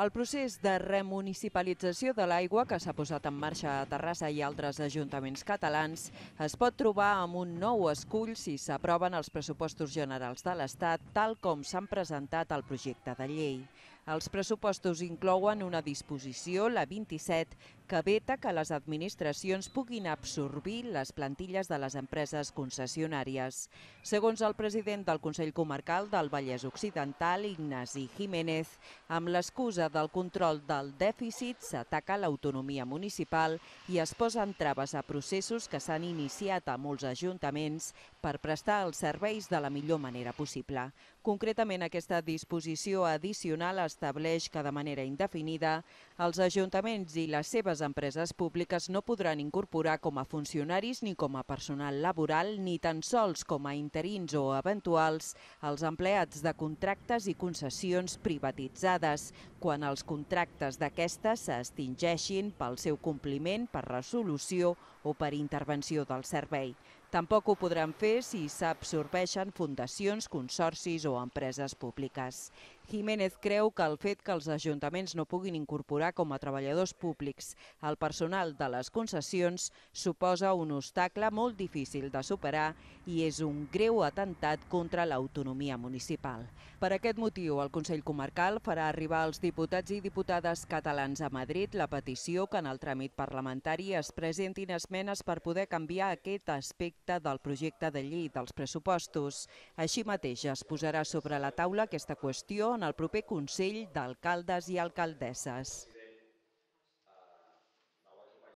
El procés de remunicipalització de l'aigua que s'ha posat en marxa a Terrassa i altres ajuntaments catalans es pot trobar amb un nou escull si s'aproven els pressupostos generals de l'Estat tal com s'han presentat al projecte de llei. Els pressupostos inclouen una disposició, la 27, que veta que les administracions puguin absorbir les plantilles de les empreses concessionàries. Segons el president del Consell Comarcal del Vallès Occidental, Ignasi Jiménez, amb l'excusa del control del dèficit s'ataca l'autonomia municipal i es posen traves a processos que s'han iniciat a molts ajuntaments per prestar els serveis de la millor manera possible. Concretament, aquesta disposició addicional estableix que de manera indefinida els ajuntaments i les seves empreses públiques no podran incorporar com a funcionaris ni com a personal laboral ni tan sols com a interins o eventuals els empleats de contractes i concessions privatitzades quan els contractes d'aquestes s'extingeixin pel seu compliment, per resolució o per intervenció del servei. Tampoc ho podran fer si s'absorbeixen fundacions, consorcis o empreses públiques. Jiménez creu que el fet que els ajuntaments no puguin incorporar com a treballadors públics el personal de les concessions suposa un obstacle molt difícil de superar i és un greu atemptat contra l'autonomia municipal. Per aquest motiu, el Consell Comarcal farà arribar als diputats i diputades catalans a Madrid la petició que en el tràmit parlamentari es presentin esmenes per poder canviar aquest aspecte del projecte de llei dels pressupostos. Així mateix es posarà sobre la taula aquesta qüestió en el proper Consell d'Alcaldes i Alcaldesses.